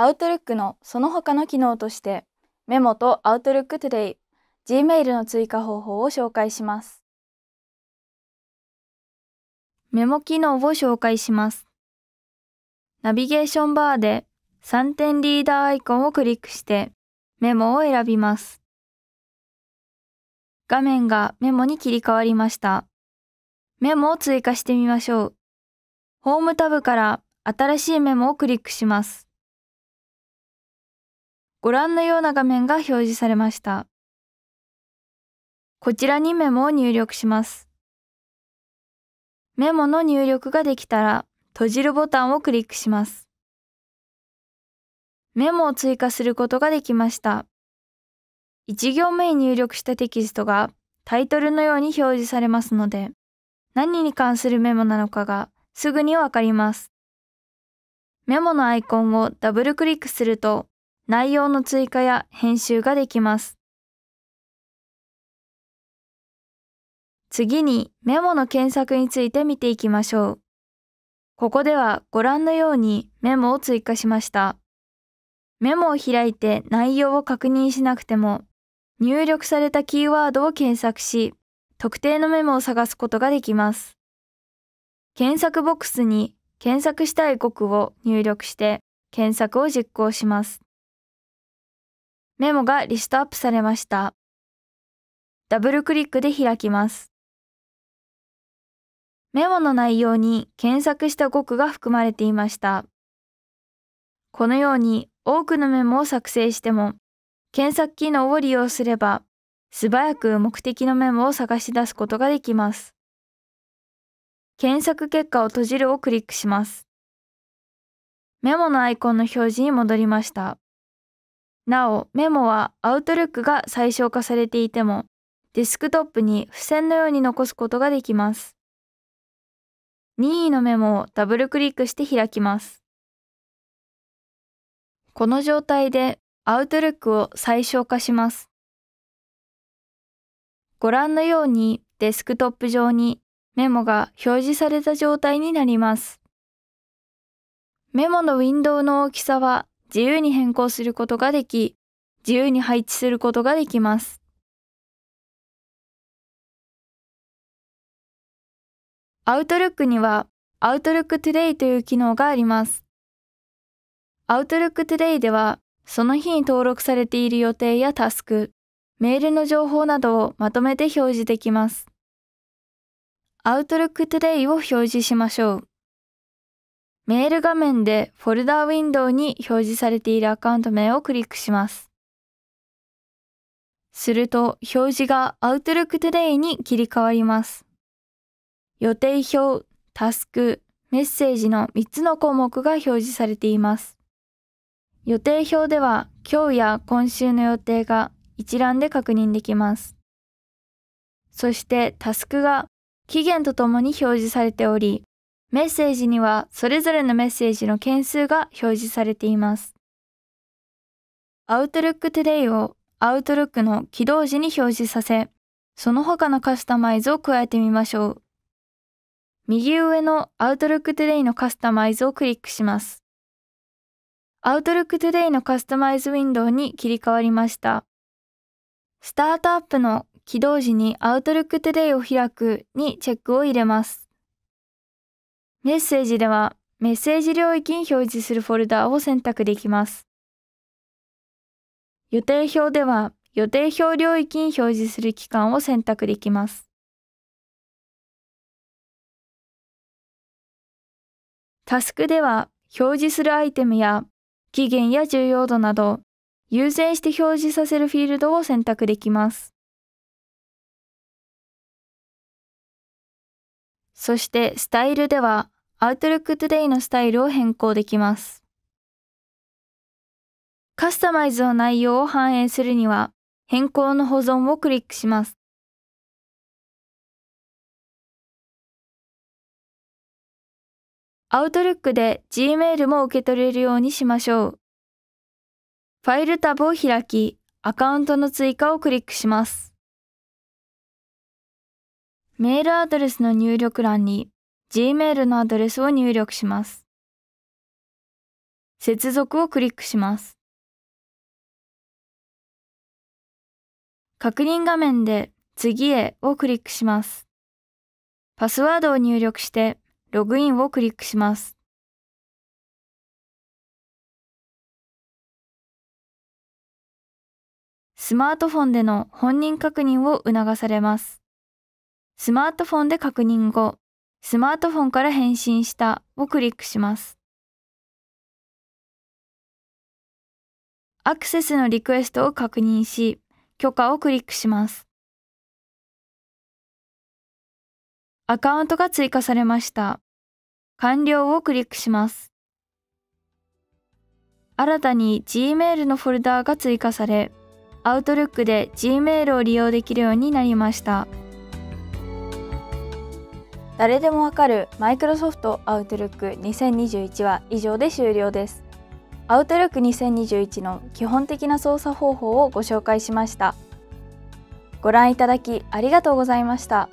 Outlook のその他の機能としてメモと Outlook Today、Gmail の追加方法を紹介します。メモ機能を紹介します。ナビゲーションバーで3点リーダーアイコンをクリックしてメモを選びます。画面がメモに切り替わりました。メモを追加してみましょう。ホームタブから新しいメモをクリックします。ご覧のような画面が表示されました。こちらにメモを入力します。メモの入力ができたら、閉じるボタンをクリックします。メモを追加することができました。1行目に入力したテキストがタイトルのように表示されますので、何に関するメモなのかがすぐにわかります。メモのアイコンをダブルクリックすると内容の追加や編集ができます。次にメモの検索について見ていきましょう。ここではご覧のようにメモを追加しました。メモを開いて内容を確認しなくても、入力されたキーワードを検索し、特定のメモを探すことができます。検索ボックスに検索したい語句を入力して検索を実行します。メモがリストアップされました。ダブルクリックで開きます。メモの内容に検索した語句が含まれていました。このように多くのメモを作成しても、検索機能を利用すれば、素早く目的のメモを探し出すことができます。検索結果を閉じるをクリックします。メモのアイコンの表示に戻りました。なお、メモは Outlook が最小化されていても、デスクトップに付箋のように残すことができます。任意のメモをダブルクリックして開きます。この状態で Outlook を最小化します。ご覧のようにデスクトップ上にメモが表示された状態になります。メモのウィンドウの大きさは自由に変更することができ、自由に配置することができます。Outlook には Outlook Today という機能があります。Outlook Today では、その日に登録されている予定やタスク、メールの情報などをまとめて表示できます。Outlook Today を表示しましょう。メール画面でフォルダウィンドウに表示されているアカウント名をクリックします。すると表示が Outlook Today に切り替わります。予定表、タスク、メッセージの3つの項目が表示されています。予定表では今日や今週の予定が一覧で確認できます。そしてタスクが期限とともに表示されており、メッセージにはそれぞれのメッセージの件数が表示されています。Outlook Today を Outlook の起動時に表示させ、その他のカスタマイズを加えてみましょう。右上の Outlook Today のカスタマイズをクリックします。Outlook Today のカスタマイズウィンドウに切り替わりました。スタートアップの起動時に Outlook Today を開くにチェックを入れます。メッセージではメッセージ領域に表示するフォルダを選択できます。予定表では予定表領域に表示する期間を選択できます。タスクでは表示するアイテムや期限や重要度など優先して表示させるフィールドを選択できます。そしてスタイルでは Outlook Today のスタイルを変更できます。カスタマイズの内容を反映するには変更の保存をクリックします。Outlook で Gmail も受け取れるようにしましょう。ファイルタブを開き、アカウントの追加をクリックします。メールアドレスの入力欄に Gmail のアドレスを入力します。接続をクリックします。確認画面で次へをクリックします。パスワードを入力してログインをクリックします。スマートフォンでの本人確認を促されます。スマートフォンで確認後、スマートフォンから返信したをクリックします。アクセスのリクエストを確認し、許可をクリックします。アカウントが追加されました。完了をクリックします。新たに Gmail のフォルダーが追加され、Outlook で Gmail を利用できるようになりました。誰でもわかる Microsoft Outlook 2021は以上で終了です。Outlook 2021の基本的な操作方法をご紹介しました。ご覧いただきありがとうございました。